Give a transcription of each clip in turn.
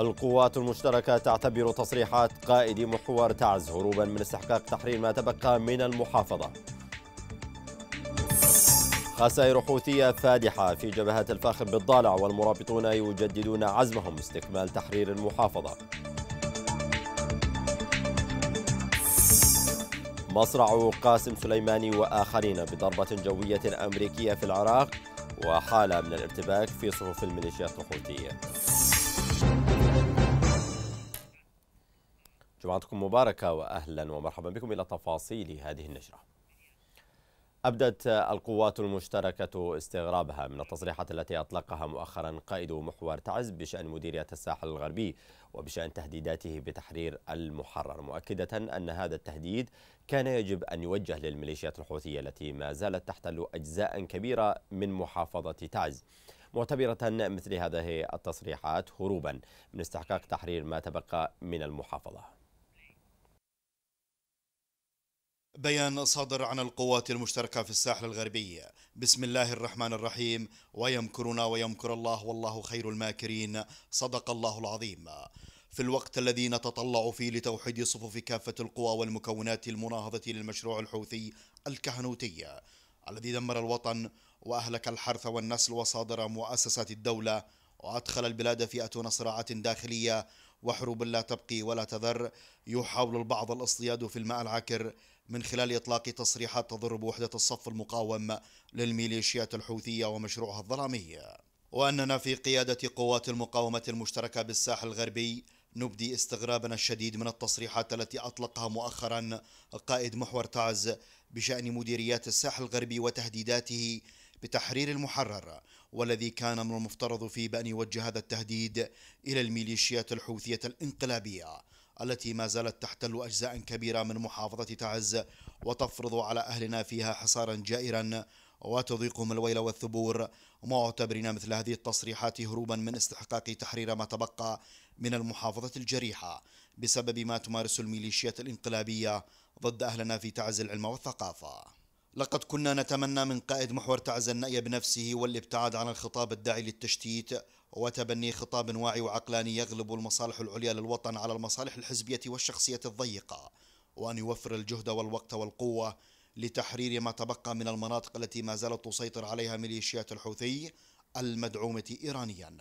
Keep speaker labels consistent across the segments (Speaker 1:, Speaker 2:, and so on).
Speaker 1: القوات المشتركة تعتبر تصريحات قائد محور تعز هروبا من استحقاق تحرير ما تبقى من المحافظة خسائر حوثية فادحة في جبهة الفاخر بالضالع والمرابطون يجددون عزمهم استكمال تحرير المحافظة مصرع قاسم سليماني وآخرين بضربة جوية أمريكية في العراق وحالة من الارتباك في صفوف الميليشيات الحوثية جمعتكم مباركة وأهلا ومرحبا بكم إلى تفاصيل هذه النشرة أبدت القوات المشتركة استغرابها من التصريحات التي أطلقها مؤخرا قائد محور تعز بشأن مديرية الساحل الغربي وبشأن تهديداته بتحرير المحرر مؤكدة أن هذا التهديد كان يجب أن يوجه للميليشيات الحوثية التي ما زالت تحتل أجزاء كبيرة من محافظة تعز معتبرة مثل هذه التصريحات هروبا من استحقاق تحرير ما تبقى من المحافظة
Speaker 2: بيان صادر عن القوات المشتركة في الساحل الغربي بسم الله الرحمن الرحيم ويمكرون ويمكر الله والله خير الماكرين صدق الله العظيم في الوقت الذي نتطلع فيه لتوحيد صفوف كافة القوى والمكونات المناهضة للمشروع الحوثي الكهنوتي الذي دمر الوطن وأهلك الحرث والنسل وصادر مؤسسات الدولة وأدخل البلاد في أتون صراعات داخلية وحروب لا تبقي ولا تذر يحاول البعض الاصطياد في الماء العكر من خلال إطلاق تصريحات تضر بوحدة الصف المقاوم للميليشيات الحوثية ومشروعها الظلامي وأننا في قيادة قوات المقاومة المشتركة بالساحل الغربي نبدي استغرابنا الشديد من التصريحات التي أطلقها مؤخرا قائد محور تعز بشأن مديريات الساحل الغربي وتهديداته بتحرير المحرر والذي كان من المفترض فيه بأن يوجه هذا التهديد إلى الميليشيات الحوثية الانقلابية التي ما زالت تحتل أجزاء كبيرة من محافظة تعز وتفرض على أهلنا فيها حصارا جائرا وتضيقهم الويل والثبور معتبرين مثل هذه التصريحات هروبا من استحقاق تحرير ما تبقى من المحافظة الجريحة بسبب ما تمارس الميليشيات الانقلابية ضد أهلنا في تعز العلم والثقافة لقد كنا نتمنى من قائد محور تعز النأي بنفسه والابتعاد عن الخطاب الداعي للتشتيت وتبني خطاب واعي وعقلاني يغلب المصالح العليا للوطن على المصالح الحزبية والشخصية الضيقة وأن يوفر الجهد والوقت والقوة لتحرير ما تبقى من المناطق التي ما زالت تسيطر عليها ميليشيات الحوثي المدعومة إيرانيا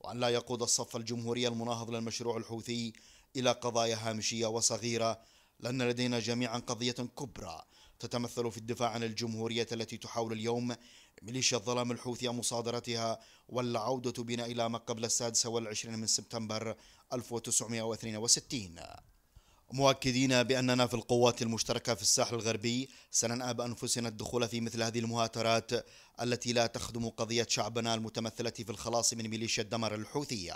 Speaker 2: وأن لا يقود الصف الجمهوري المناهض للمشروع الحوثي إلى قضايا هامشية وصغيرة لأن لدينا جميعا قضية كبرى تتمثل في الدفاع عن الجمهورية التي تحاول اليوم ميليشيا الظلام الحوثية مصادرتها والعودة بنا إلى ما قبل السادسة والعشرين من سبتمبر 1962 مؤكدين بأننا في القوات المشتركة في الساحل الغربي سننأى بأنفسنا الدخول في مثل هذه المهاترات التي لا تخدم قضية شعبنا المتمثلة في الخلاص من ميليشيا الدمر الحوثية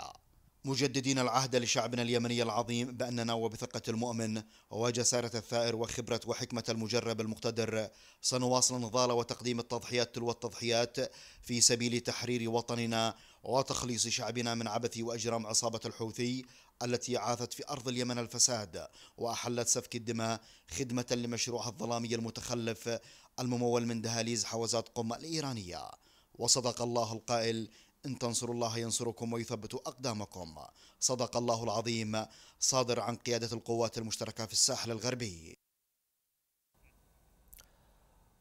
Speaker 2: مجددين العهد لشعبنا اليمني العظيم بأننا وبثقة المؤمن وجسارة الثائر وخبرة وحكمة المجرب المقتدر سنواصل النضال وتقديم التضحيات تلو التضحيات في سبيل تحرير وطننا وتخليص شعبنا من عبث وأجرام عصابة الحوثي التي عاثت في أرض اليمن الفساد وأحلت سفك الدماء خدمة لمشروعها الظلامي المتخلف الممول من دهاليز حوزات قم الإيرانية وصدق الله القائل إن تنصروا الله ينصركم ويثبت أقدامكم صدق الله العظيم صادر عن قيادة القوات المشتركة في الساحل الغربي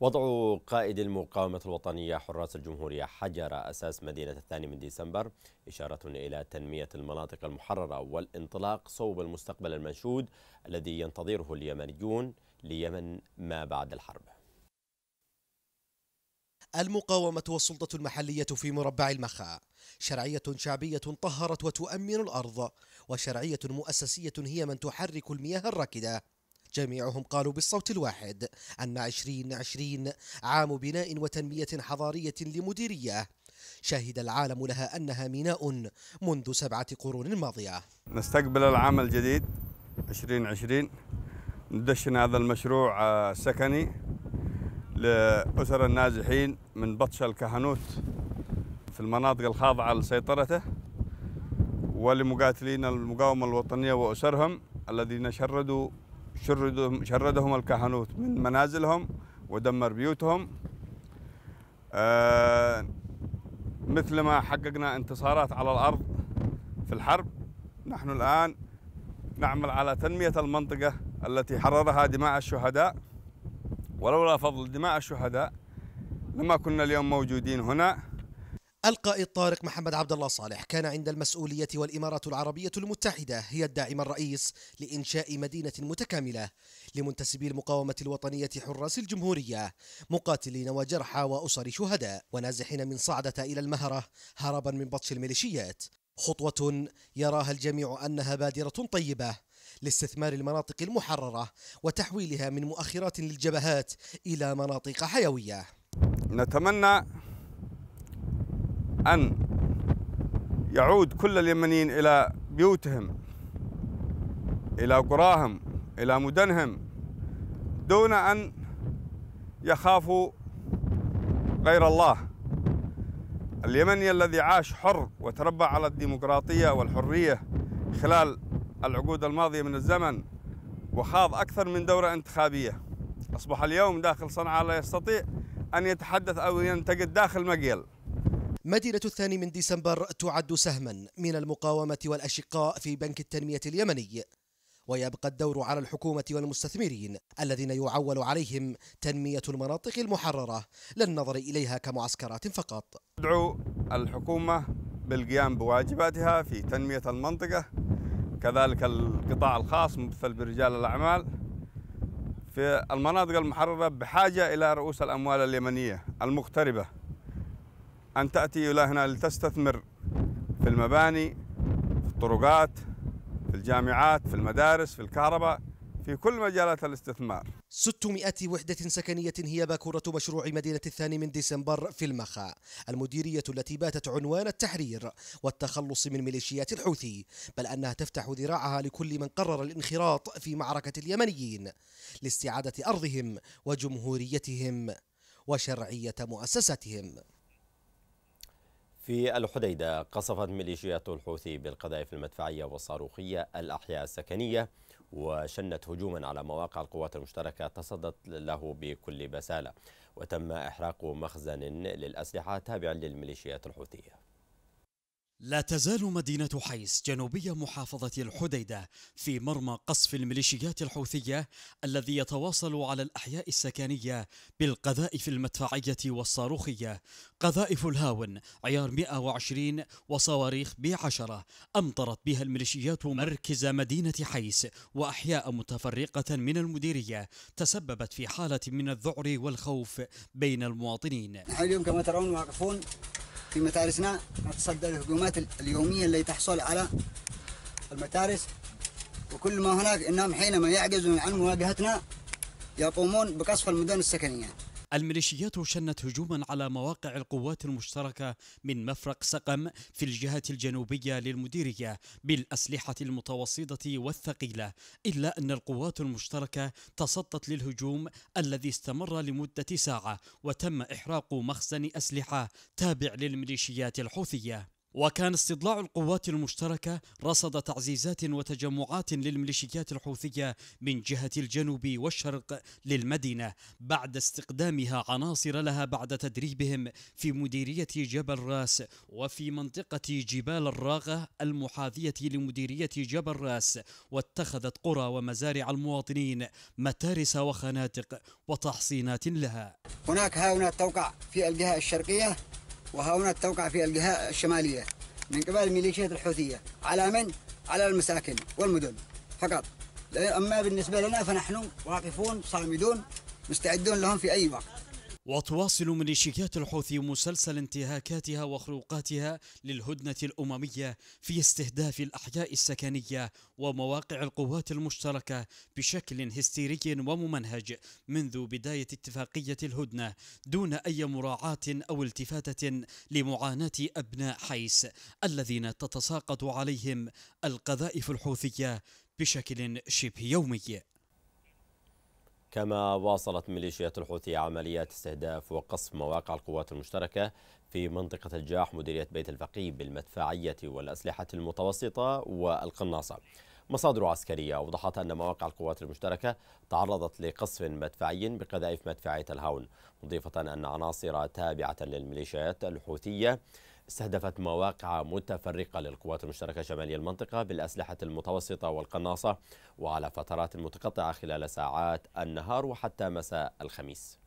Speaker 1: وضع قائد المقاومة الوطنية حراس الجمهورية حجر أساس مدينة الثاني من ديسمبر إشارة إلى تنمية المناطق المحررة والانطلاق صوب المستقبل المنشود الذي ينتظره اليمنيون ليمن ما بعد الحرب
Speaker 3: المقاومة والسلطة المحلية في مربع المخا شرعية شعبية طهرت وتؤمن الأرض وشرعية مؤسسية هي من تحرك المياه الراكدة جميعهم قالوا بالصوت الواحد أن عشرين عشرين عام بناء وتنمية حضارية لمديرية شهد العالم لها أنها ميناء منذ سبعة قرون ماضية
Speaker 4: نستقبل العام الجديد 2020 ندشن هذا المشروع آه، سكني لأسر النازحين من بطش الكهنوت في المناطق الخاضعة لسيطرته ولمقاتلين المقاومة الوطنية وأسرهم الذين شردوا شردهم, شردهم الكهنوت من منازلهم ودمر بيوتهم آه، مثل ما حققنا انتصارات على الأرض في الحرب نحن الآن نعمل على تنمية المنطقة التي حررها دماء الشهداء ولولا فضل دماء الشهداء لما كنا اليوم موجودين هنا
Speaker 3: القائد طارق محمد عبد الله صالح كان عند المسؤولية والإمارات العربية المتحدة هي الداعم الرئيس لإنشاء مدينة متكاملة لمنتسبي المقاومة الوطنية حراس الجمهورية مقاتلين وجرحى وأسر شهداء ونازحين من صعدة إلى المهرة هربا من بطش الميليشيات خطوة يراها الجميع أنها بادرة طيبة لاستثمار المناطق المحررة وتحويلها من مؤخرات للجبهات إلى مناطق حيوية
Speaker 4: نتمنى أن يعود كل اليمنيين إلى بيوتهم إلى قراهم إلى مدنهم دون أن يخافوا غير الله اليمني الذي عاش حر وتربى على الديمقراطية والحرية خلال العقود الماضية من الزمن وخاض أكثر من دورة انتخابية أصبح اليوم داخل صنعاء لا يستطيع أن يتحدث أو ينتقد داخل مقيل
Speaker 3: مدينة الثاني من ديسمبر تعد سهما من المقاومة والأشقاء في بنك التنمية اليمني ويبقى الدور على الحكومة والمستثمرين الذين يعول عليهم تنمية المناطق المحررة لا النظر إليها كمعسكرات
Speaker 4: فقط. أدعو الحكومة بالقيام بواجباتها في تنمية المنطقة كذلك القطاع الخاص ممثل برجال الأعمال في المناطق المحررة بحاجة إلى رؤوس الأموال اليمنية المغتربة أن تأتي إلى هنا لتستثمر في المباني في الطرقات في الجامعات في المدارس في الكهرباء في كل مجالات الاستثمار
Speaker 3: 600 وحدة سكنية هي باكورة مشروع مدينة الثاني من ديسمبر في المخا المديرية التي باتت عنوان التحرير والتخلص من ميليشيات الحوثي بل أنها تفتح ذراعها لكل من قرر الانخراط في معركة اليمنيين لاستعادة أرضهم وجمهوريتهم وشرعية مؤسستهم
Speaker 1: في الحديدة قصفت ميليشيات الحوثي بالقذائف المدفعية والصاروخية الأحياء السكنية وشنت هجوما على مواقع القوات المشتركة تصدت له بكل بسالة وتم إحراق مخزن للأسلحة تابع للميليشيات الحوثية
Speaker 5: لا تزال مدينة حيس جنوبية محافظة الحديدة في مرمى قصف الميليشيات الحوثية الذي يتواصل على الأحياء السكنية بالقذائف المدفعية والصاروخية قذائف الهاون عيار 120 وصواريخ بي 10 أمطرت بها الميليشيات مركز مدينة حيس وأحياء متفرقة من المديرية تسببت في حالة من الذعر والخوف بين المواطنين
Speaker 6: اليوم كما ترون واقفون في مدارسنا نتصدى الهجومات اليومية اللي تحصل على المدارس وكل ما هناك إنهم حينما يعجزون عن مواجهتنا يقومون بقصف المدن السكنية
Speaker 5: الميليشيات شنت هجوما على مواقع القوات المشتركة من مفرق سقم في الجهة الجنوبية للمديرية بالأسلحة المتوسطة والثقيلة إلا أن القوات المشتركة تصدت للهجوم الذي استمر لمدة ساعة وتم إحراق مخزن أسلحة تابع للميليشيات الحوثية وكان استضلاع القوات المشتركة رصد تعزيزات وتجمعات للميليشيات الحوثية من جهة الجنوب والشرق للمدينة بعد استقدامها عناصر لها بعد تدريبهم في مديرية جبل راس وفي منطقة جبال الراغة المحاذية لمديرية جبل راس واتخذت قرى ومزارع المواطنين متارس وخنادق وتحصينات لها
Speaker 6: هناك هاونا توقع في الجهة الشرقية وهنا توقع في الجهة الشمالية من قبل ميليشيات الحوثية على من؟ على المساكن والمدن فقط أما بالنسبة لنا فنحن واقفون
Speaker 5: صامدون مستعدون لهم في أي وقت وتواصل ميليشيات الحوثي مسلسل انتهاكاتها وخروقاتها للهدنة الأممية في استهداف الأحياء السكنية ومواقع القوات المشتركة بشكل هستيري وممنهج منذ بداية اتفاقية الهدنة دون أي مراعاة أو التفاتة لمعاناة أبناء حيس الذين تتساقط عليهم القذائف الحوثية بشكل شبه يومي
Speaker 1: كما واصلت ميليشيات الحوثي عمليات استهداف وقصف مواقع القوات المشتركة في منطقة الجاح مديرية بيت الفقيه بالمدفعية والأسلحة المتوسطة والقناصة مصادر عسكرية أوضحت أن مواقع القوات المشتركة تعرضت لقصف مدفعي بقذائف مدفعية الهاون مضيفة أن عناصر تابعة للميليشيات الحوثية استهدفت مواقع متفرقة للقوات المشتركة شمالي المنطقة بالأسلحة المتوسطة والقناصة وعلى فترات متقطعة خلال ساعات النهار وحتى مساء الخميس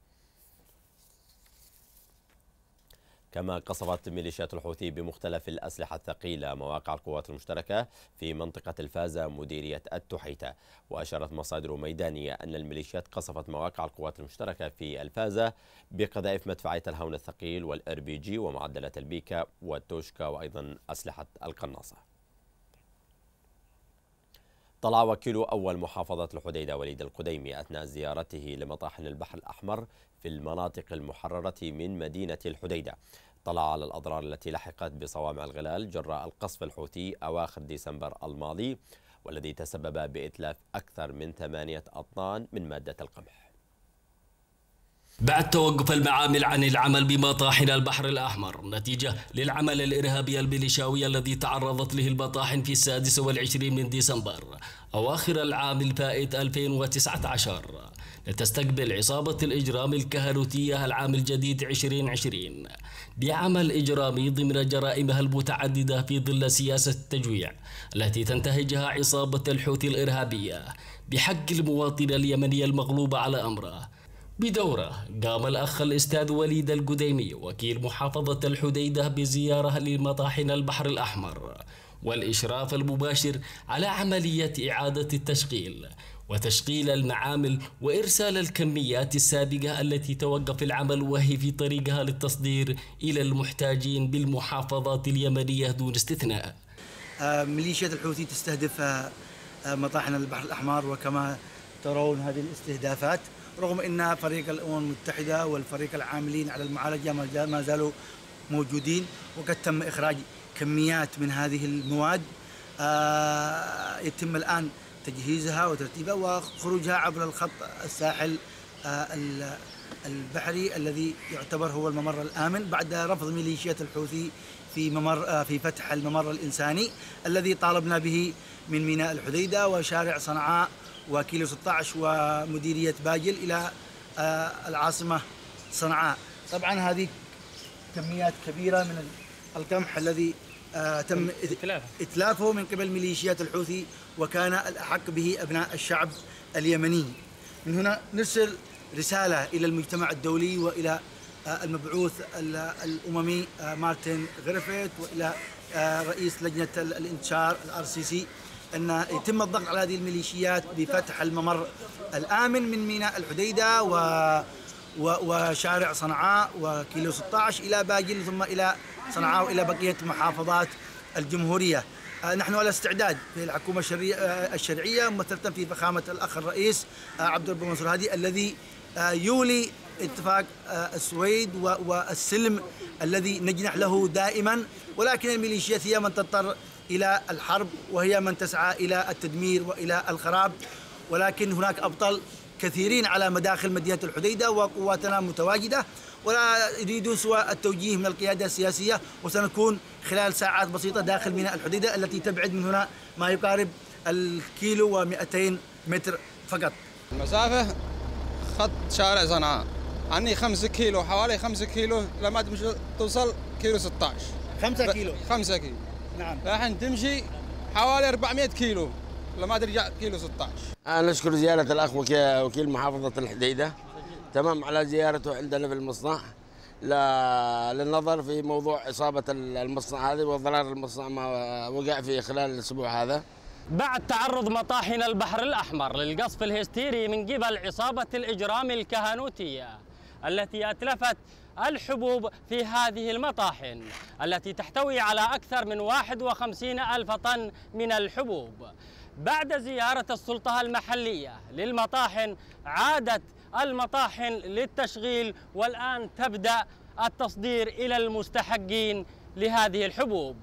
Speaker 1: كما قصفت ميليشيات الحوثي بمختلف الأسلحة الثقيلة مواقع القوات المشتركة في منطقة الفازة مديرية التحيتة وأشارت مصادر ميدانية أن الميليشيات قصفت مواقع القوات المشتركة في الفازة بقذائف مدفعية الهون الثقيل والار بي جي ومعدلات البيكا والتوشكا وأيضا أسلحة القناصة طلع وكيل أول محافظة الحديدة وليد القديمي أثناء زيارته لمطاحن البحر الأحمر في المناطق المحررة من مدينة الحديدة طلع على الأضرار التي لحقت بصوامع الغلال جراء القصف الحوثي أواخر ديسمبر الماضي والذي تسبب بإتلاف أكثر من ثمانية أطنان من مادة القمح
Speaker 6: بعد توقف المعامل عن العمل بمطاحن البحر الأحمر نتيجة للعمل الإرهابي البليشاوي الذي تعرضت له المطاحن في السادس والعشرين من ديسمبر أواخر العام الفائت 2019 لتستقبل عصابة الإجرام الكهروتية العام الجديد 2020 بعمل إجرامي ضمن جرائمها المتعددة في ظل سياسة التجويع التي تنتهجها عصابة الحوثي الإرهابية بحق المواطن اليمني المغلوب على أمره بدوره قام الأخ الأستاذ وليد القديمي وكيل محافظة الحديدة بزيارة لمطاحن البحر الأحمر والإشراف المباشر على عملية إعادة التشغيل وتشغيل المعامل وإرسال الكميات السابقة التي توقف العمل وهي في طريقها للتصدير إلى المحتاجين بالمحافظات اليمنية دون استثناء
Speaker 7: آه، ميليشيات الحوثي تستهدف آه، آه، مطاحن البحر الأحمر وكما ترون هذه الاستهدافات رغم أن فريق الأمم المتحدة والفريق العاملين على المعالجة ما زالوا موجودين وقد تم إخراج كميات من هذه المواد آه، يتم الآن تجهيزها وترتيبها وخروجها عبر الخط الساحل آه، البحري الذي يعتبر هو الممر الآمن بعد رفض ميليشيات الحوثي في ممر آه، في فتح الممر الإنساني الذي طالبنا به من ميناء الحديدة وشارع صنعاء وكيلو 16 ومديرية باجل إلى آه، العاصمة صنعاء طبعا هذه كميات كبيرة من القمح الذي آه، تم إتلافه من قبل ميليشيات الحوثي وكان الأحق به أبناء الشعب اليمني من هنا نرسل رسالة إلى المجتمع الدولي وإلى آه، المبعوث الأممي مارتن غريفيث وإلى رئيس لجنة الانتشار الار سي سي أن يتم الضغط على هذه الميليشيات بفتح الممر الآمن من ميناء الحديدة و وشارع صنعاء وكيلو 16 إلى باجل ثم إلى صنعاء وإلى بقية محافظات الجمهورية آه، نحن على استعداد في الحكومة آه، الشرعية ممثلة في فخامة الأخ الرئيس آه، عبد الرب منصور هادي الذي يولي اتفاق السويد والسلم الذي نجنح له دائما ولكن الميليشيات هي من تضطر إلى الحرب وهي من تسعى إلى التدمير وإلى الخراب ولكن هناك أبطال كثيرين على مداخل مدينة الحديدة وقواتنا متواجدة ولا يريدون سوى التوجيه من القيادة السياسية وسنكون خلال ساعات بسيطة داخل ميناء الحديدة التي تبعد من هنا ما يقارب الكيلو و200 متر فقط المسافة
Speaker 4: خط شارع صنعاء عني 5 كيلو حوالي 5 كيلو لما توصل كيلو 16 5 كيلو 5 كيلو نعم راح تمشي حوالي 400 كيلو لما ترجع كيلو 16
Speaker 8: انا نشكر زياره الاخ وكيل محافظه الحديده تمام على زيارته عندنا في المصنع للنظر في موضوع اصابه المصنع هذه وضرر المصنع ما وقع فيه خلال الاسبوع
Speaker 6: هذا بعد تعرض مطاحن البحر الأحمر للقصف الهستيري من قبل عصابة الإجرام الكهنوتية التي أتلفت الحبوب في هذه المطاحن التي تحتوي على أكثر من 51 ألف طن من الحبوب بعد زيارة السلطة المحلية للمطاحن عادت المطاحن للتشغيل والآن تبدأ التصدير إلى المستحقين لهذه الحبوب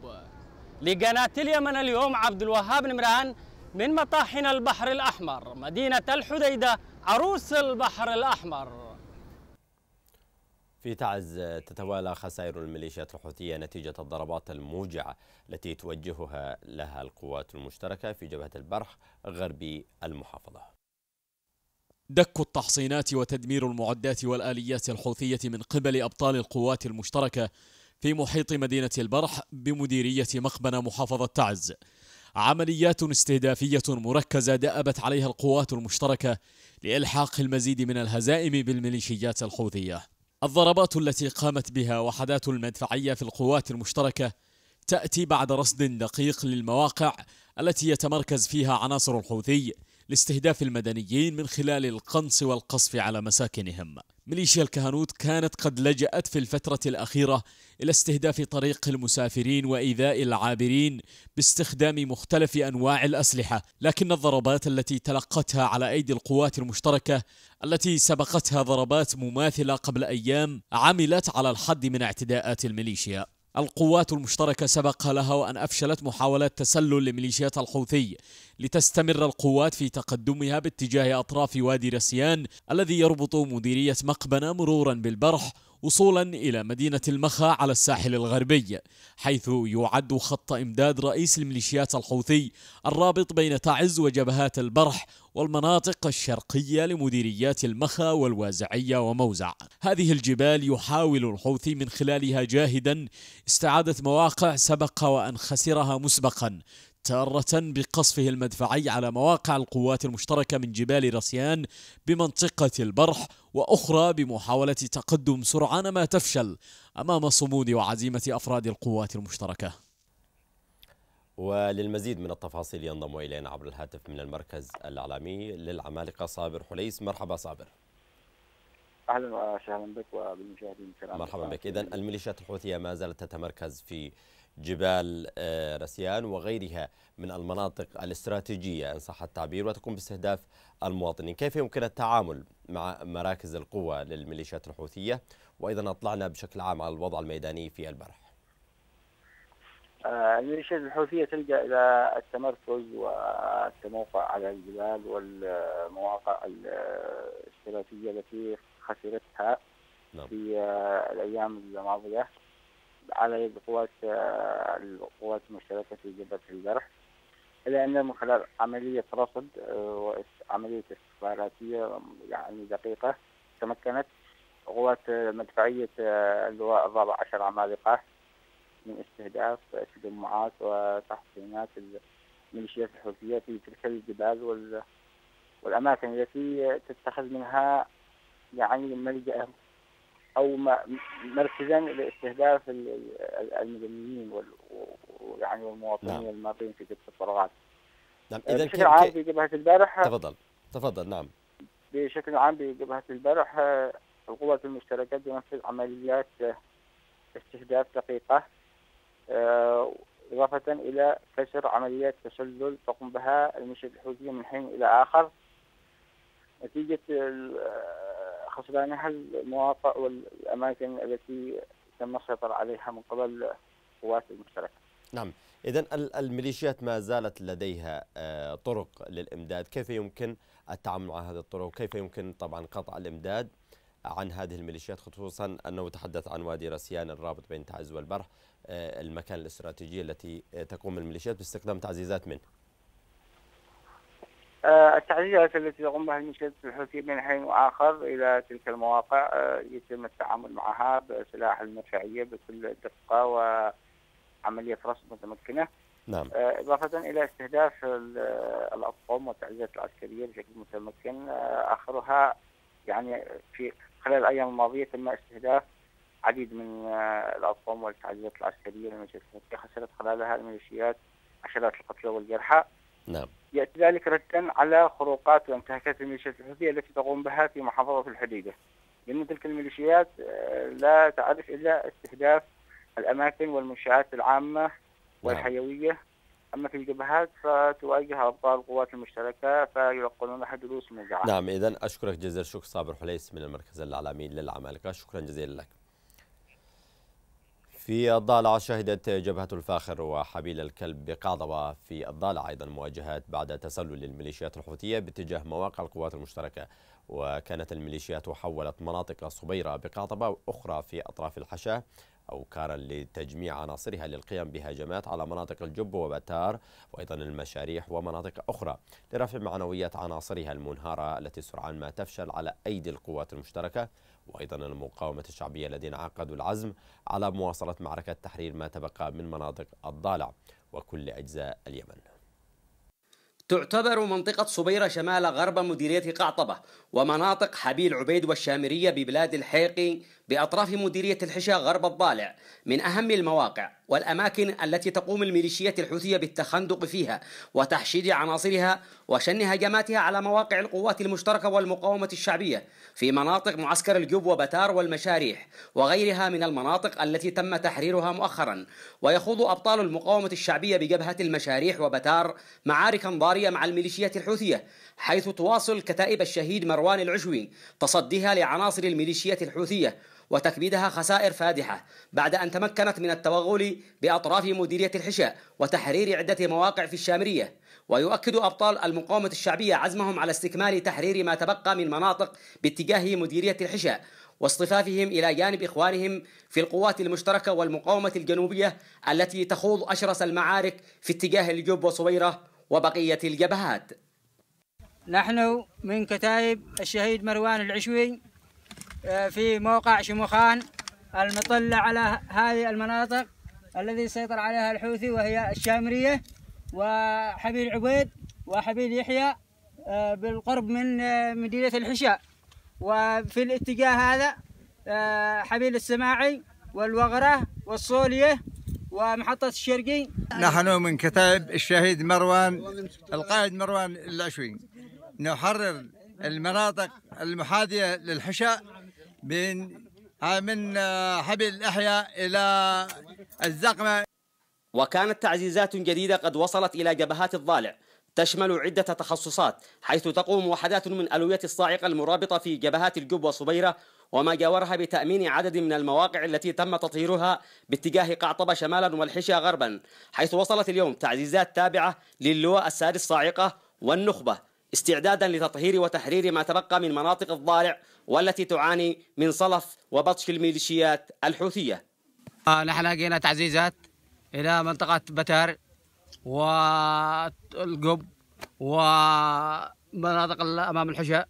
Speaker 6: لقناة اليمن اليوم عبد الوهاب نمران من مطاحن البحر الأحمر مدينة الحديدة عروس البحر الأحمر
Speaker 1: في تعز تتوالى خسائر الميليشيات الحوثية نتيجة الضربات الموجعة التي توجهها لها القوات المشتركة في جبهة البرح غربي المحافظة
Speaker 9: دك التحصينات وتدمير المعدات والآليات الحوثية من قبل أبطال القوات المشتركة في محيط مدينة البرح بمديرية مقبنة محافظة تعز عمليات استهدافية مركزة دأبت عليها القوات المشتركة لإلحاق المزيد من الهزائم بالميليشيات الحوثية الضربات التي قامت بها وحدات المدفعية في القوات المشتركة تأتي بعد رصد دقيق للمواقع التي يتمركز فيها عناصر الحوثي لاستهداف المدنيين من خلال القنص والقصف على مساكنهم ميليشيا الكهنوت كانت قد لجأت في الفترة الأخيرة إلى استهداف طريق المسافرين وإيذاء العابرين باستخدام مختلف أنواع الأسلحة لكن الضربات التي تلقتها على أيدي القوات المشتركة التي سبقتها ضربات مماثلة قبل أيام عملت على الحد من اعتداءات الميليشيا القوات المشتركة سبق لها وأن أفشلت محاولات تسلل لميليشيات الحوثي لتستمر القوات في تقدمها باتجاه أطراف وادي رسيان الذي يربط مديرية مقبنة مرورا بالبرح وصولا إلى مدينة المخا على الساحل الغربي حيث يعد خط إمداد رئيس الميليشيات الحوثي الرابط بين تعز وجبهات البرح والمناطق الشرقية لمديريات المخا والوازعية وموزع هذه الجبال يحاول الحوثي من خلالها جاهدا استعادة مواقع سبق وأن خسرها مسبقا تارة بقصفه المدفعي على مواقع القوات المشتركة من جبال رسيان بمنطقة البرح وأخرى بمحاولة تقدم سرعان ما تفشل أمام صمود وعزيمة أفراد القوات المشتركة
Speaker 1: وللمزيد من التفاصيل ينضم إلينا عبر الهاتف من المركز الإعلامي للعمالقة صابر حليس مرحبا صابر
Speaker 10: أهلا وسهلا بك وبالمشاهدين مرحبا بك إذا
Speaker 1: الميليشيات الحوثية ما زالت تتمركز في جبال آه، رسيان وغيرها من المناطق الاستراتيجية إن صح التعبير وتقوم باستهداف المواطنين كيف يمكن التعامل مع مراكز القوى للميليشيات الحوثية وأيضا أطلعنا بشكل عام على الوضع الميداني في البرح
Speaker 10: آه، الميليشيات الحوثية تلجأ إلى التمركز والتموقع على الجبال والمواقع الاستراتيجية التي خسرتها نعم. في آه، الأيام الماضية على يد قوات القوات المشتركة في جبهة الجرح إلا أن من خلال عملية رصد آه، وعملية استخباراتية يعني دقيقة تمكنت قوات آه، مدفعية آه، اللواء الرابع عشر عمالقة من استهداف تجمعات وتحصينات الميليشيات الحوثية في تلك الجبال والأماكن التي تتخذ منها يعني ملجأ او مركزا لاستهداف المدنيين ويعني والمواطنين نعم. الماضيين في جبهه الفراغات
Speaker 1: نعم آه، اذا بشكل عام في
Speaker 10: جبهه البارحه
Speaker 1: تفضل تفضل نعم
Speaker 10: بشكل عام بجبهه البارح آه، القوات المشتركه تنفذ عمليات آه، استهداف دقيقه اضافه الى كسر عمليات تسلل تقوم بها الميليشيات الحوثيه من حين الى اخر نتيجه هل المواقع والأماكن التي تم السيطرة عليها من قبل القوات المشتركة
Speaker 1: نعم إذا الميليشيات ما زالت لديها آه، طرق للإمداد كيف يمكن التعامل مع هذه الطرق كيف يمكن طبعا قطع الإمداد عن هذه الميليشيات خصوصا أنه تحدث عن وادي رسيان الرابط بين تعز والبرح آه، المكان الاستراتيجي التي آه، تقوم الميليشيات باستخدام تعزيزات منه
Speaker 10: آه، التعديلات التي يقوم بها الميليشيات الحوثي من حين واخر الى تلك المواقع آه، يتم التعامل معها بسلاح المدفعيه بكل دقه وعمليه رصد متمكنه. نعم. آه، اضافه الى استهداف الاطقم والتعزيزات العسكريه بشكل متمكن اخرها يعني في خلال الايام الماضيه تم استهداف عديد من الاطقم والتعزيزات العسكريه للمجلس الحوثيه خسرت خلالها الميليشيات عشرات القتلى والجرحى. نعم يأتي ذلك ردا على خروقات وانتهاكات الميليشيات الحوثية التي تقوم بها في محافظة الحديدة لأن تلك الميليشيات آه، لا تعرف إلا استهداف الأماكن والمنشآت العامة نعم.
Speaker 1: والحيوية
Speaker 10: نعم. أما في الجبهات فتواجه أبطال القوات المشتركة فيلقنون دروس المجاعة نعم
Speaker 1: إذا أشكرك جزيل الشكر صابر حليس من المركز الإعلامي للعمالقة شكرا جزيلا لك في الضالع شهدت جبهة الفاخر وحبيل الكلب بقعضبة في الضالع أيضا مواجهات بعد تسلل الميليشيات الحوثية باتجاه مواقع القوات المشتركة وكانت الميليشيات حولت مناطق صبيرة بقعضبة أخرى في أطراف الحشا أو كارا لتجميع عناصرها للقيام بهجمات على مناطق الجب وبتار وأيضا المشاريح ومناطق أخرى لرفع معنويات عناصرها المنهارة التي سرعان ما تفشل على أيدي القوات المشتركة وأيضا المقاومة الشعبية الذين عقدوا العزم على مواصلة معركة تحرير ما تبقى من مناطق الضالع وكل أجزاء اليمن تعتبر منطقة صبيرة شمال غرب مديرية قعطبة ومناطق
Speaker 11: حبيل عبيد والشامرية ببلاد الحيقي بأطراف مديرية الحشا غرب الضالع من أهم المواقع والأماكن التي تقوم الميليشيات الحوثية بالتخندق فيها وتحشيد عناصرها وشن هجماتها على مواقع القوات المشتركة والمقاومة الشعبية في مناطق معسكر الجوب وبتار والمشاريح وغيرها من المناطق التي تم تحريرها مؤخرا ويخوض أبطال المقاومة الشعبية بجبهة المشاريح وبتار معاركا ضارية مع الميليشيات الحوثية حيث تواصل كتائب الشهيد مروان العشوي تصديها لعناصر الميليشيات الحوثية وتكبيدها خسائر فادحة بعد أن تمكنت من التوغل بأطراف مديرية الحشاء وتحرير عدة مواقع في الشامرية ويؤكد أبطال المقاومة الشعبية عزمهم على استكمال تحرير ما تبقى من مناطق باتجاه مديرية الحشاء واصطفافهم إلى جانب إخوانهم في القوات المشتركة والمقاومة الجنوبية التي تخوض أشرس المعارك في اتجاه الجب وصويرة وبقية الجبهات
Speaker 12: نحن من كتائب الشهيد مروان العشوي آه، في موقع شموخان المطل على هذه المناطق الذي سيطر عليها الحوثي وهي الشامرية وحبيل عبيد وحبيل يحيى آه، بالقرب من آه، مدينة الحشاء وفي الاتجاه هذا حبيل السماعي والوغرة والصولية ومحطة الشرقي
Speaker 7: نحن من كتاب الشهيد مروان القائد مروان العشوي نحرر المناطق المحاذية للحشاء من آه، من آه، حبل الأحياء إلى
Speaker 11: الزقمة وكانت تعزيزات جديدة قد وصلت إلى جبهات الضالع تشمل عدة تخصصات حيث تقوم وحدات من ألوية الصاعقة المرابطة في جبهات الجب وصبيرة وما جاورها بتأمين عدد من المواقع التي تم تطهيرها باتجاه قعطبة شمالا والحشا غربا حيث وصلت اليوم تعزيزات تابعة للواء السادس صاعقة والنخبة استعدادا لتطهير وتحرير ما تبقى من مناطق الضالع والتي تعاني من صلف وبطش الميليشيات الحوثية نحن لقينا تعزيزات إلى منطقة بتار والقب ومناطق أمام الحشا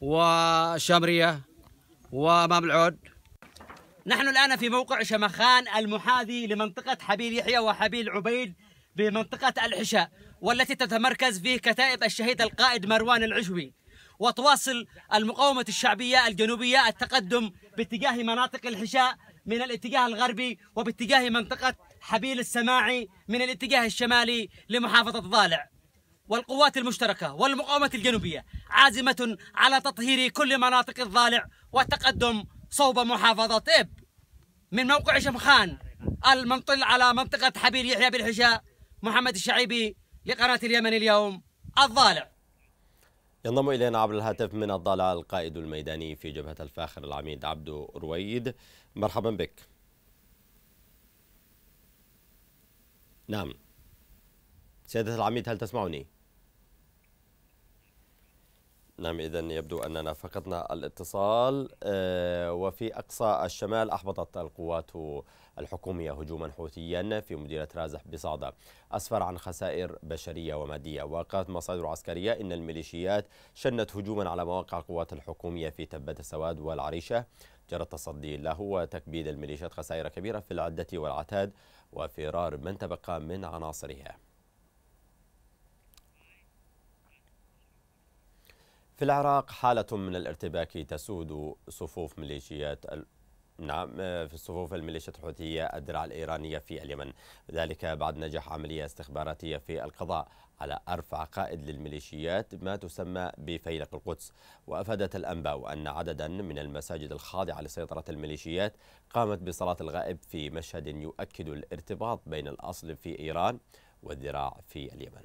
Speaker 11: والشامرية وأمام العود نحن الآن في موقع شمخان المحاذي لمنطقة حبيل يحيى وحبيل عبيد بمنطقة الحشاء والتي تتمركز فيه كتائب الشهيد القائد مروان العشوي وتواصل المقاومة الشعبية الجنوبية التقدم باتجاه مناطق الحشاء من الاتجاه الغربي وباتجاه منطقة حبيل السماعي من الاتجاه الشمالي لمحافظة ضالع والقوات المشتركة والمقاومة الجنوبية عازمة على تطهير كل مناطق الضالع والتقدم صوب محافظة إب من موقع شمخان المنطل على منطقة حبيل يحيى بالحشاء محمد الشعيبي لقناة اليمن اليوم الضالع
Speaker 1: ينضم إلينا عبر الهاتف من الضالع القائد الميداني في جبهة الفاخر العميد عبد رويد مرحبا بك نعم سيادة العميد هل تسمعني؟ نعم إذا يبدو أننا فقدنا الاتصال آه، وفي أقصى الشمال أحبطت القوات الحكومية هجوما حوثيا في مدينة رازح بصعدة أسفر عن خسائر بشرية ومادية وقالت مصادر عسكرية إن الميليشيات شنت هجوما على مواقع القوات الحكومية في تبت السواد والعريشة جرى التصدي له وتكبيد الميليشيات خسائر كبيرة في العدة والعتاد وفرار من تبقى من عناصرها في العراق حالة من الارتباك تسود صفوف ميليشيات نعم آه، في صفوف الميليشيات الحوثية الدرع الإيرانية في اليمن ذلك بعد نجاح عملية استخباراتية في القضاء على أرفع قائد للميليشيات ما تسمى بفيلق القدس وأفادت الأنباء أن عددا من المساجد الخاضعة لسيطرة الميليشيات قامت بصلاة الغائب في مشهد يؤكد الارتباط بين الأصل في إيران والذراع في اليمن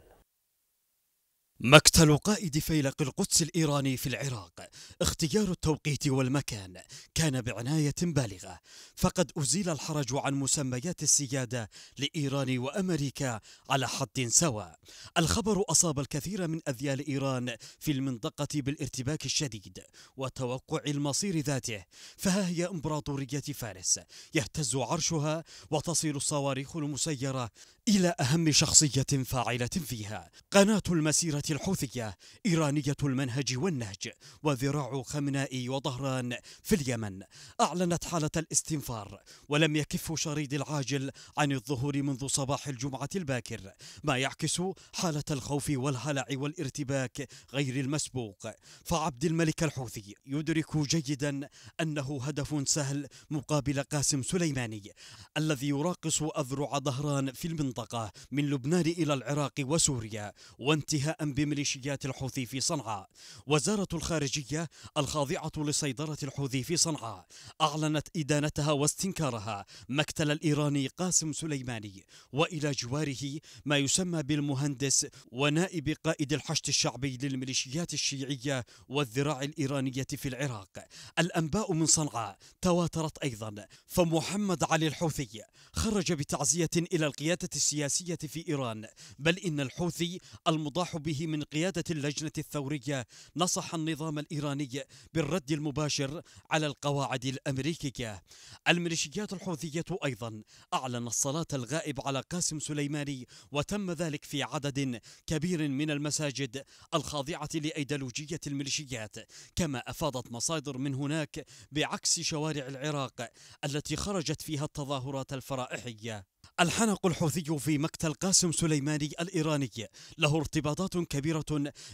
Speaker 5: مقتل قائد فيلق القدس الإيراني في العراق اختيار التوقيت والمكان كان بعناية بالغة فقد أزيل الحرج عن مسميات السيادة لإيران وأمريكا على حد سواء الخبر أصاب الكثير من أذيال إيران في المنطقة بالارتباك الشديد وتوقع المصير ذاته فها هي إمبراطورية فارس يهتز عرشها وتصل الصواريخ المسيرة إلى أهم شخصية فاعلة فيها قناة المسيرة الحوثية إيرانية المنهج والنهج وذراع خمنائي وظهران في اليمن أعلنت حالة الاستنفار ولم يكف شريد العاجل عن الظهور منذ صباح الجمعة الباكر ما يعكس حالة الخوف والهلع والارتباك غير المسبوق فعبد الملك الحوثي يدرك جيدا أنه هدف سهل مقابل قاسم سليماني الذي يراقص أذرع ظهران في المنطقة من لبنان إلى العراق وسوريا وانتهاء بميليشيات الحوثي في صنعاء وزارة الخارجية الخاضعة لسيطرة الحوثي في صنعاء أعلنت إدانتها واستنكارها مقتل الإيراني قاسم سليماني وإلى جواره ما يسمى بالمهندس ونائب قائد الحشد الشعبي للميليشيات الشيعية والذراع الإيرانية في العراق الأنباء من صنعاء تواترت أيضا فمحمد علي الحوثي خرج بتعزية إلى القيادة السياسية في إيران بل إن الحوثي المضاح به من قيادة اللجنة الثورية نصح النظام الإيراني بالرد المباشر على القواعد الأمريكية الميليشيات الحوثية أيضا أعلن الصلاة الغائب على قاسم سليماني وتم ذلك في عدد كبير من المساجد الخاضعة لأيديولوجية الميليشيات كما أفاضت مصادر من هناك بعكس شوارع العراق التي خرجت فيها التظاهرات الفرائحية الحنق الحوثي في مقتل قاسم سليماني الإيراني له ارتباطات كبيرة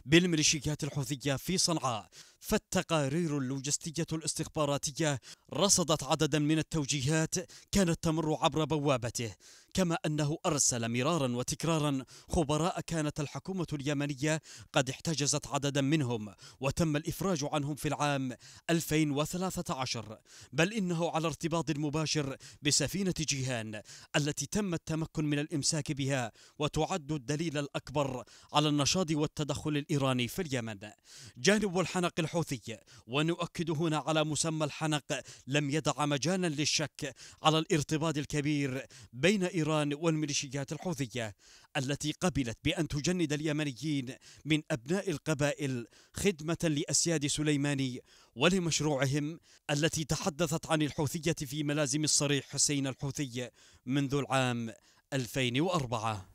Speaker 5: بالميليشيات الحوثية في صنعاء فالتقارير اللوجستية الاستخباراتية رصدت عددا من التوجيهات كانت تمر عبر بوابته كما أنه أرسل مرارا وتكرارا خبراء كانت الحكومة اليمنية قد احتجزت عددا منهم وتم الإفراج عنهم في العام 2013 بل إنه على ارتباط مباشر بسفينة جيهان التي تم التمكن من الإمساك بها وتعد الدليل الأكبر على النشاط والتدخل الإيراني في اليمن جانب الحنق الحكومي الحوثي ونؤكد هنا على مسمى الحنق لم يدع مجالا للشك على الارتباط الكبير بين إيران والميليشيات الحوثية التي قبلت بأن تجند اليمنيين من أبناء القبائل خدمة لأسياد سليماني ولمشروعهم التي تحدثت عن الحوثية في ملازم الصريح حسين الحوثي منذ العام 2004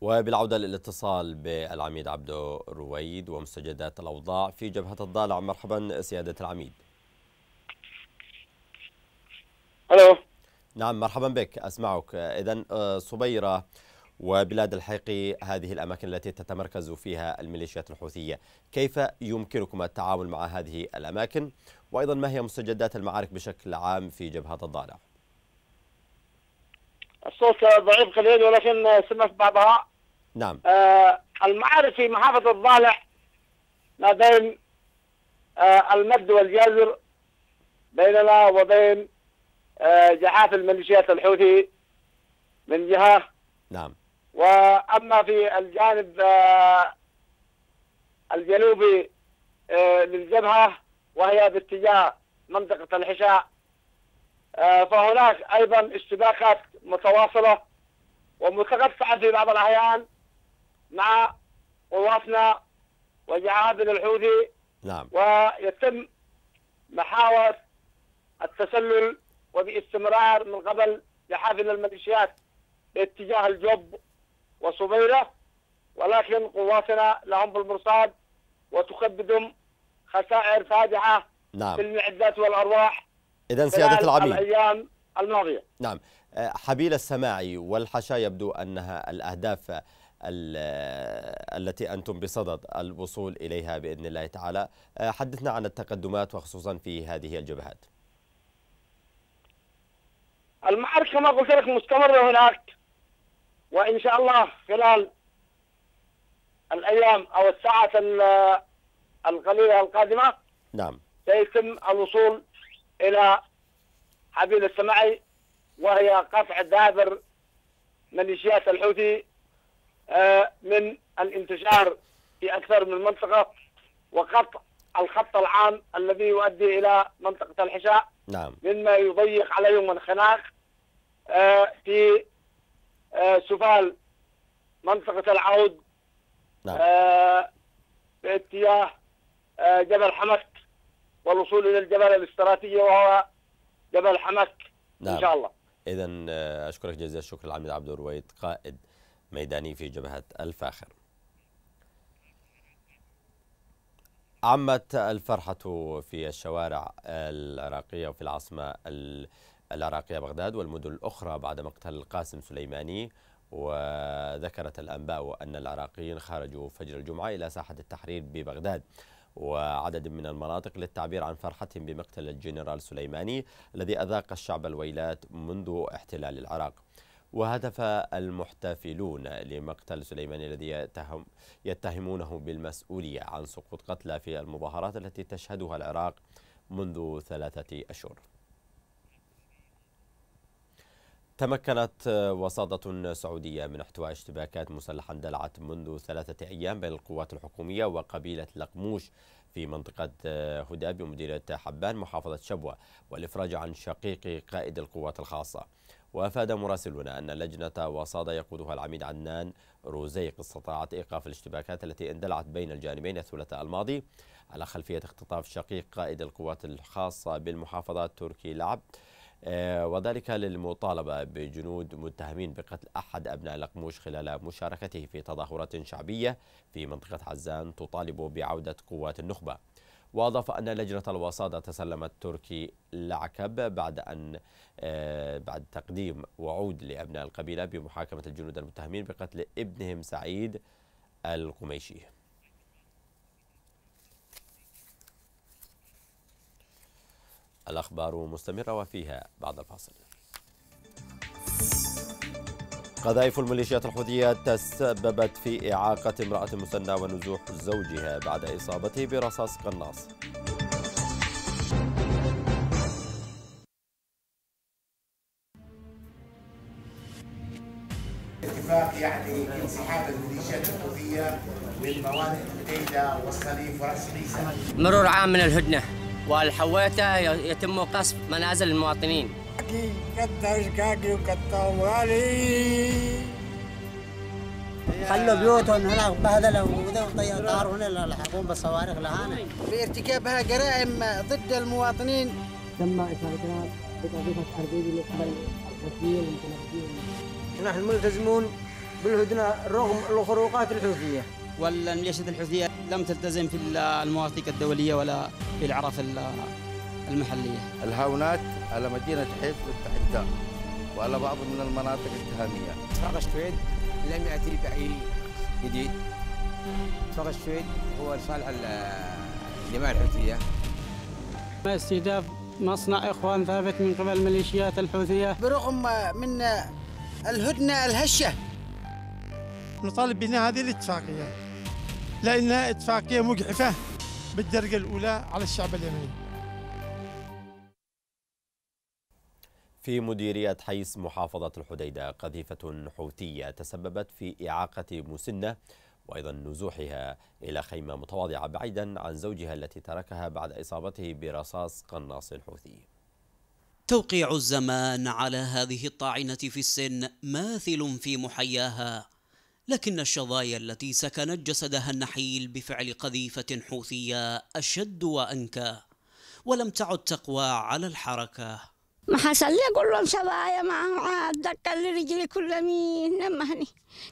Speaker 1: وبالعودة للاتصال بالعميد عبدو رويد ومستجدات الأوضاع في جبهة الضالع مرحبا سيادة العميد ألو نعم مرحبا بك أسمعك إذا آه، صبيرة وبلاد الحيقي هذه الأماكن التي تتمركز فيها الميليشيات الحوثية كيف يمكنكم التعامل مع هذه الأماكن وأيضا ما هي مستجدات المعارك بشكل عام في جبهة الضالع
Speaker 8: الصوت ضعيف قليل ولكن سمعت بعضها نعم آه المعارف محافظة الضالع ما بين آه المد والجزر بيننا وبين آه جحافل الميليشيات الحوثي من جهة نعم وأما في الجانب آه الجنوبي آه، للجبهة وهي باتجاه منطقة الحشاء آه، فهناك ايضا اشتباكات متواصله ومتقطعه في بعض الاحيان مع قواتنا وجهاد الحوثي نعم ويتم محاولة التسلل وباستمرار من قبل لحافل الميليشيات باتجاه الجب وصبيرة ولكن قواتنا لهم بالمرصاد وتقدم خسائر فادحة نعم. في المعدات والأرواح
Speaker 1: إذا سيادة العميد
Speaker 8: الأيام الماضية
Speaker 1: نعم آه، حبيل السماعي والحشا يبدو أنها الأهداف آه، التي أنتم بصدد الوصول إليها بإذن الله تعالى آه، حدثنا عن التقدمات وخصوصا في هذه الجبهات
Speaker 8: المعركة ما قلت لك مستمرة هناك وإن شاء الله خلال الأيام أو الساعات القليلة القادمة نعم سيتم الوصول إلى حبيل السمعي وهي قطع دابر ميليشيات الحوثي آه، من الانتشار في أكثر من منطقة وقطع الخط العام الذي يؤدي إلى منطقة الحشاء نعم. مما يضيق عليهم الخناق آه، في آه، سفال منطقة العود نعم. باتجاه جبل حمد والوصول الى الجبل الاستراتيجي وهو جبل حمك
Speaker 1: نعم. ان شاء الله اذا آه، اشكرك جزيل الشكر العميد عبد الرويد قائد ميداني في جبهه الفاخر عمت الفرحة في الشوارع العراقية وفي العاصمة العراقية بغداد والمدن الأخرى بعد مقتل القاسم سليماني وذكرت الأنباء أن العراقيين خرجوا فجر الجمعة إلى ساحة التحرير ببغداد وعدد من المناطق للتعبير عن فرحتهم بمقتل الجنرال سليماني الذي أذاق الشعب الويلات منذ احتلال العراق وهتف المحتفلون لمقتل سليماني الذي يتهم يتهمونه بالمسؤولية عن سقوط قتلى في المظاهرات التي تشهدها العراق منذ ثلاثة أشهر تمكنت وساطة سعودية من احتواء اشتباكات مسلحة اندلعت منذ ثلاثة أيام بين القوات الحكومية وقبيلة لقموش في منطقة آه، هداب بمديرية حبان محافظة شبوة والإفراج عن شقيق قائد القوات الخاصة وأفاد مراسلنا أن لجنة وصادة يقودها العميد عدنان روزيق استطاعت إيقاف الاشتباكات التي اندلعت بين الجانبين الثلاثاء الماضي على خلفية اختطاف شقيق قائد القوات الخاصة بالمحافظة تركي لعب آه، وذلك للمطالبة بجنود متهمين بقتل أحد أبناء لقموش خلال مشاركته في تظاهرات شعبية في منطقة عزان تطالب بعودة قوات النخبة وأضاف أن لجنة الوساطة تسلمت تركي العكب بعد أن آه، بعد تقديم وعود لأبناء القبيلة بمحاكمة الجنود المتهمين بقتل ابنهم سعيد القميشي الأخبار مستمرة وفيها بعد الفاصل قذائف الميليشيات الحوثية تسببت في إعاقة امرأة مسنة ونزوح زوجها بعد إصابته برصاص قناص
Speaker 3: يعني انسحاب الميليشيات الحوثية من موانئ الحديدة والصليب ورأس مرور
Speaker 13: عام من
Speaker 11: الهدنة والحويته يتم قصف منازل المواطنين
Speaker 10: خلوا بيوتهم هناك بهدلوا وذا طاروا هنا لحقون بالصواريخ لهنا
Speaker 6: في ارتكابها
Speaker 14: جرائم ضد المواطنين تم اشارتنا
Speaker 6: بتوظيف الحربيه لقبل قبل
Speaker 11: الحوثيين المتنفذين نحن ملتزمون بالهدنه رغم الخروقات الحوثيه والميليشيات الحوثية لم تلتزم في المواثيق الدولية ولا
Speaker 7: في العرف المحلية الهاونات على مدينة حيف التحدى وعلى بعض من المناطق التهامية اتفاق الشويد لم يأتي بأي
Speaker 14: جديد اتفاق الشويد هو لصالح الجماعة الحوثية استهداف مصنع إخوان ثابت من قبل الميليشيات الحوثية
Speaker 10: برغم من
Speaker 14: الهدنة الهشة نطالب بناء
Speaker 8: هذه الاتفاقية لأنها اتفاقية مجحفة بالدرجة الأولى على الشعب اليمني
Speaker 1: في مديرية حيس محافظة الحديدة قذيفة حوثية تسببت في إعاقة مسنة وأيضا نزوحها إلى خيمة متواضعة بعيدا عن زوجها التي تركها بعد إصابته برصاص قناص حوثي
Speaker 12: توقيع الزمان على هذه الطاعنة في السن ماثل في محياها لكن الشظايا التي سكنت جسدها النحيل بفعل قذيفة حوثية أشد وأنكى ولم تعد تقوى على الحركة
Speaker 13: ما حصل لي أقول لهم شظايا ما لي رجلي كل مين لما هني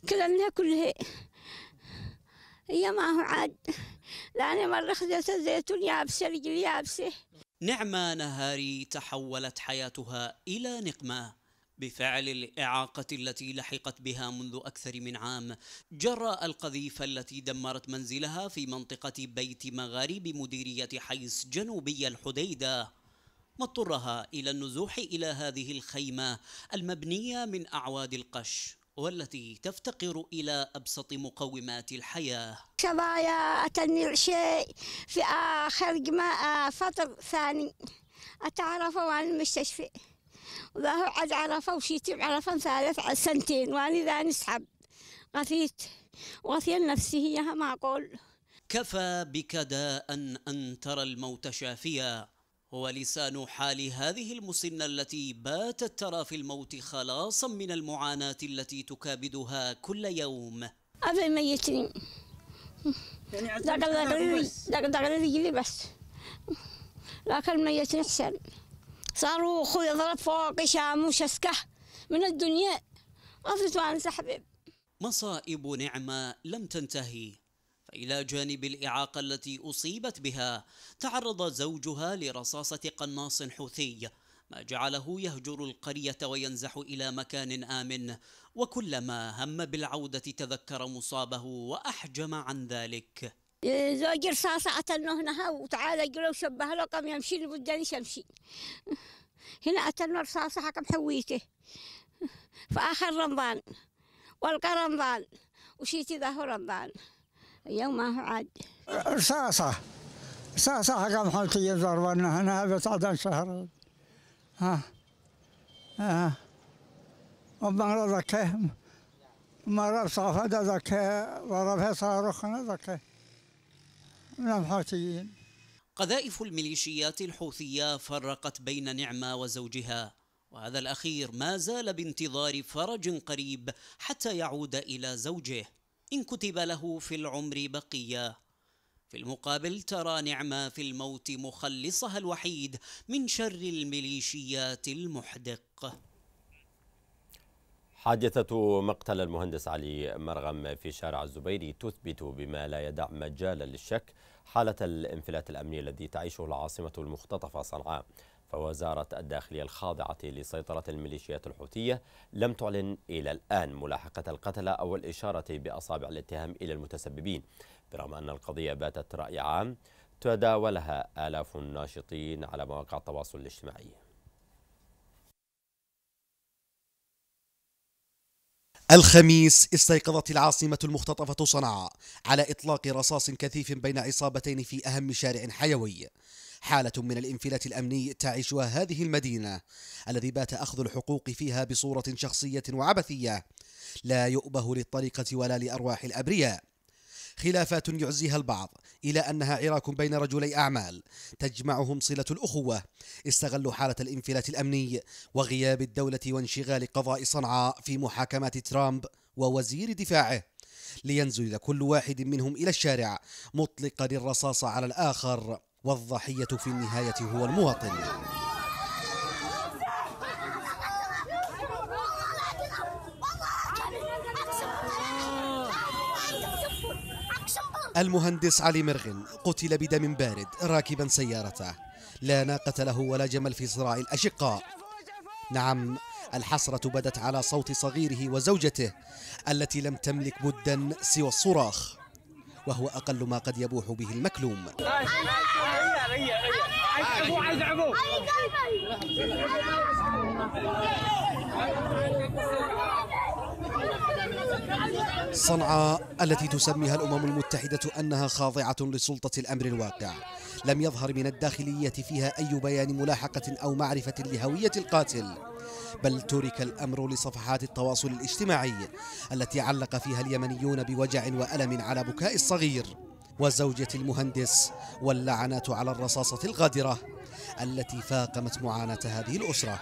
Speaker 13: كلنها كلها هي ما هو عاد لأني مرة خذيت الزيتون يابسة رجلي يابسة
Speaker 12: نعمة نهاري تحولت حياتها إلى نقمة بفعل الإعاقة التي لحقت بها منذ أكثر من عام جرى القذيفة التي دمرت منزلها في منطقة بيت مغارب مديرية حيس جنوبي الحديدة ما اضطرها إلى النزوح إلى هذه الخيمة المبنية من أعواد القش والتي تفتقر إلى أبسط مقومات الحياة
Speaker 13: شظايا أتني شيء في آخر فترة ثاني أتعرف عن المستشفى وذا عاد عرفه وشيتي عرفه ثالث سنتين واني ذا نسحب غثيت وغثي نفسي هي ما أقول
Speaker 12: كفى بك داء أن ترى الموت شافيا هو لسان حال هذه المسنة التي باتت ترى في الموت خلاصا من المعاناة التي تكابدها كل يوم
Speaker 13: أبي ميتني يعني دقل دقل دقل دقل بس لكن ميتني حسن صاروخ هو فوق ضرب فوقي من الدنيا غفلت وأنسى حبيب
Speaker 12: مصائب نعمة لم تنتهي فإلى جانب الإعاقة التي أصيبت بها تعرض زوجها لرصاصة قناص حوثي ما جعله يهجر القرية وينزح إلى مكان آمن وكلما هم بالعودة تذكر مصابه وأحجم عن ذلك
Speaker 13: إيه، زوجي رصاصة أتنه هنا وتعالى له شبه له قام يمشي اللي بداني يمشي هنا أتنه رصاصة حكم حويته في آخر رمضان والقى رمضان وشيتي ذاه رمضان يوم ما عاد
Speaker 10: رصاصة رصاصة حكم يزور ضربنا هنا هذا عدن شهر ها ها وبمرضك مرض صافة ذاك ضربها صاروخ ذاك من الحوثيين
Speaker 12: قذائف الميليشيات الحوثية فرقت بين نعمة وزوجها وهذا الأخير ما زال بانتظار فرج قريب حتى يعود إلى زوجه إن كتب له في العمر بقية في المقابل ترى نعمة في الموت مخلصها الوحيد من شر الميليشيات المحدق
Speaker 1: حادثة مقتل المهندس علي مرغم في شارع الزبيري تثبت بما لا يدع مجالا للشك حالة الانفلات الأمني الذي تعيشه العاصمة المختطفة صنعاء فوزارة الداخلية الخاضعة لسيطرة الميليشيات الحوثية لم تعلن إلى الآن ملاحقة القتلى أو الإشارة بأصابع الاتهام إلى المتسببين برغم أن القضية باتت رأي عام تداولها آلاف الناشطين على مواقع التواصل الاجتماعي
Speaker 3: الخميس استيقظت العاصمة المختطفة صنعاء على إطلاق رصاص كثيف بين عصابتين في أهم شارع حيوي حالة من الانفلات الأمني تعيشها هذه المدينة الذي بات أخذ الحقوق فيها بصورة شخصية وعبثية لا يؤبه للطريقة ولا لأرواح الأبرياء خلافات يعزيها البعض إلى أنها عراك بين رجلي أعمال تجمعهم صلة الأخوة استغلوا حالة الانفلات الأمني وغياب الدولة وانشغال قضاء صنعاء في محاكمات ترامب ووزير دفاعه لينزل كل واحد منهم إلى الشارع مطلقا الرصاص على الآخر والضحية في النهاية هو المواطن المهندس علي مرغن قتل بدم بارد راكبا سيارته لا ناقة له ولا جمل في صراع الأشقاء نعم الحسرة بدت على صوت صغيره وزوجته التي لم تملك بدا سوى الصراخ وهو أقل ما قد يبوح به المكلوم صنعاء التي تسميها الأمم المتحدة أنها خاضعة لسلطة الأمر الواقع لم يظهر من الداخلية فيها أي بيان ملاحقة أو معرفة لهوية القاتل بل ترك الأمر لصفحات التواصل الاجتماعي التي علق فيها اليمنيون بوجع وألم على بكاء الصغير وزوجة المهندس واللعنات على الرصاصة الغادرة التي فاقمت معاناة هذه الأسرة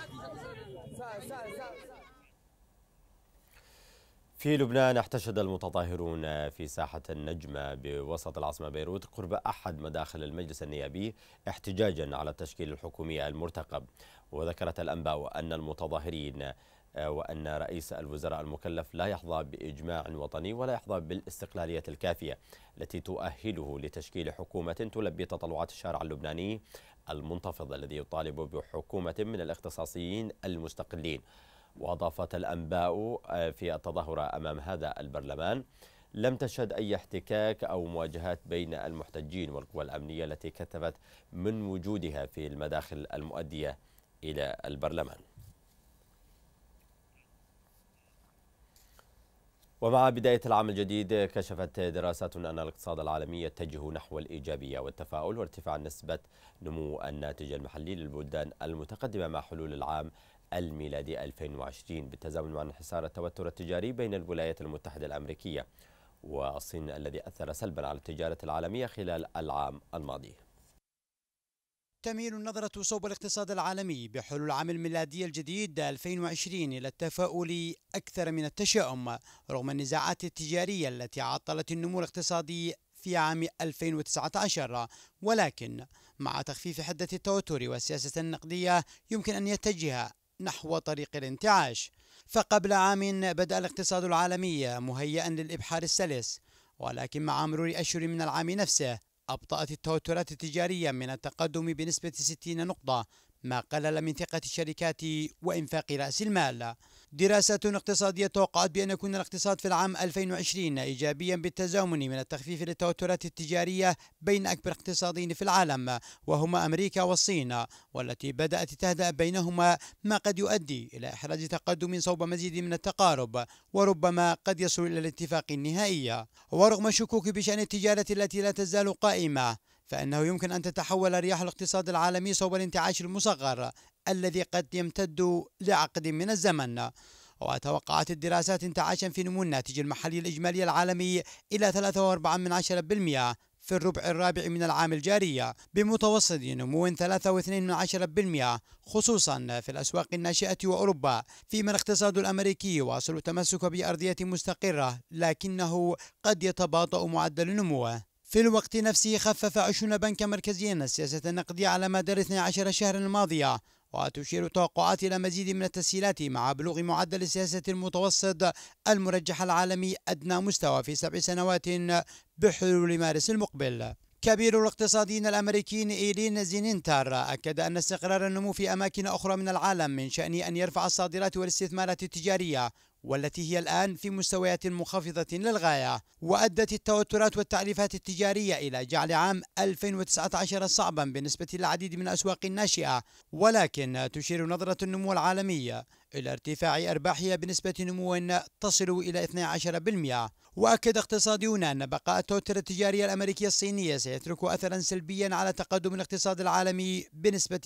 Speaker 1: في لبنان احتشد المتظاهرون في ساحة النجمة بوسط العاصمة بيروت قرب أحد مداخل المجلس النيابي احتجاجا على التشكيل الحكومي المرتقب وذكرت الأنباء أن المتظاهرين آه، وأن رئيس الوزراء المكلف لا يحظى بإجماع وطني ولا يحظى بالاستقلالية الكافية التي تؤهله لتشكيل حكومة تلبي تطلعات الشارع اللبناني المنتفض الذي يطالب بحكومة من الاختصاصيين المستقلين وأضافت الأنباء آه، في التظاهرة أمام هذا البرلمان لم تشهد أي احتكاك أو مواجهات بين المحتجين والقوى الأمنية التي كثفت من وجودها في المداخل المؤدية إلى البرلمان ومع بداية العام الجديد كشفت دراسات أن الاقتصاد العالمي يتجه نحو الإيجابية والتفاؤل وارتفاع نسبة نمو الناتج المحلي للبلدان المتقدمة مع حلول العام الميلادي 2020 بالتزامن مع انحسار التوتر التجاري بين الولايات المتحدة الأمريكية والصين الذي أثر سلبا على التجارة العالمية خلال العام الماضي
Speaker 14: تميل النظرة صوب الاقتصاد العالمي بحلول العام الميلادي الجديد 2020 إلى التفاؤل أكثر من التشاؤم رغم النزاعات التجارية التي عطلت النمو الاقتصادي في عام 2019 ولكن مع تخفيف حدة التوتر والسياسة النقدية يمكن أن يتجه نحو طريق الانتعاش فقبل عام بدأ الاقتصاد العالمي مهيئا للإبحار السلس ولكن مع مرور أشهر من العام نفسه أبطأت التوترات التجارية من التقدم بنسبة 60 نقطة ما قلل من ثقة الشركات وإنفاق رأس المال دراسة اقتصادية توقعت بأن يكون الاقتصاد في العام 2020 إيجابيا بالتزامن من التخفيف للتوترات التجارية بين أكبر اقتصادين في العالم وهما أمريكا والصين والتي بدأت تهدأ بينهما ما قد يؤدي إلى إحراج تقدم صوب مزيد من التقارب وربما قد يصل إلى الاتفاق النهائي ورغم الشكوك بشأن التجارة التي لا تزال قائمة فإنه يمكن أن تتحول رياح الاقتصاد العالمي صوب الانتعاش المصغر الذي قد يمتد لعقد من الزمن وتوقعت الدراسات انتعاشا في نمو الناتج المحلي الإجمالي العالمي إلى 3.4% من عشرة في الربع الرابع من العام الجاري بمتوسط نمو 3.2% خصوصا في الأسواق الناشئة وأوروبا فيما الاقتصاد الأمريكي واصل التمسك بأرضية مستقرة لكنه قد يتباطأ معدل نموه في الوقت نفسه خفف 20 بنكا مركزيا السياسة النقدية على مدار 12 شهرا الماضية وتشير توقعات إلى مزيد من التسهيلات مع بلوغ معدل السياسة المتوسط المرجح العالمي أدنى مستوى في سبع سنوات بحلول مارس المقبل كبير الاقتصاديين الامريكيين ايلين زينينتر اكد ان استقرار النمو في اماكن اخرى من العالم من شانه ان يرفع الصادرات والاستثمارات التجاريه والتي هي الآن في مستويات منخفضة للغاية وأدت التوترات والتعريفات التجارية إلى جعل عام 2019 صعبا بالنسبة للعديد من الأسواق الناشئة ولكن تشير نظرة النمو العالمية إلى ارتفاع أرباحها بنسبة نمو تصل إلى 12% وأكد اقتصاديون أن بقاء التوتر التجاري الأمريكي الصيني سيترك أثرا سلبيا على تقدم الاقتصاد العالمي بنسبة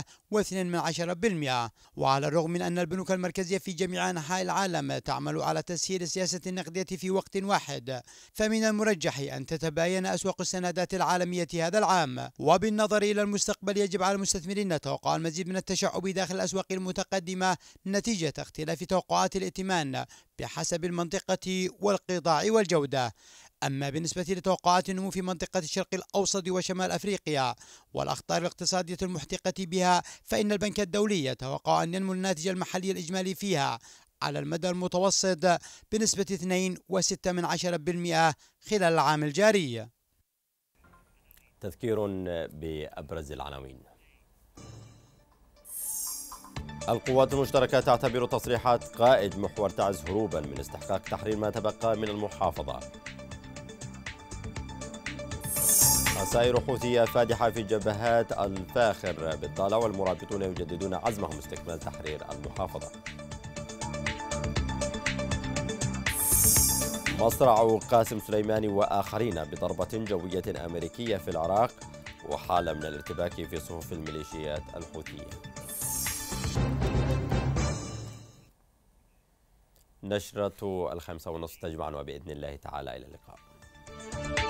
Speaker 14: 3.2% وعلى الرغم من أن البنوك المركزية في جميع أنحاء العالم تعمل على تسهيل السياسة النقدية في وقت واحد فمن المرجح أن تتباين أسواق السندات العالمية هذا العام وبالنظر إلى المستقبل يجب على المستثمرين توقع المزيد من التشعب داخل الأسواق المتقدمة نتيجة اختلاف توقعات الائتمان بحسب المنطقة والقطاع والجودة أما بالنسبة لتوقعات النمو في منطقة الشرق الأوسط وشمال أفريقيا والأخطار الاقتصادية المحتقة بها فإن البنك الدولي يتوقع أن ينمو الناتج المحلي الإجمالي فيها على المدى المتوسط بنسبة 2.6% خلال العام الجاري
Speaker 1: تذكير بأبرز العناوين القوات المشتركة تعتبر تصريحات قائد محور تعز هروبا من استحقاق تحرير ما تبقى من المحافظة خسائر حوثية فادحة في جبهات الفاخر بالضالة والمرابطون يجددون عزمهم استكمال تحرير المحافظة مصرع قاسم سليماني وآخرين بضربة جوية أمريكية في العراق وحالة من الارتباك في صفوف الميليشيات الحوثية نشرة الخمسة ونصف تجمعنا بإذن الله تعالى إلى اللقاء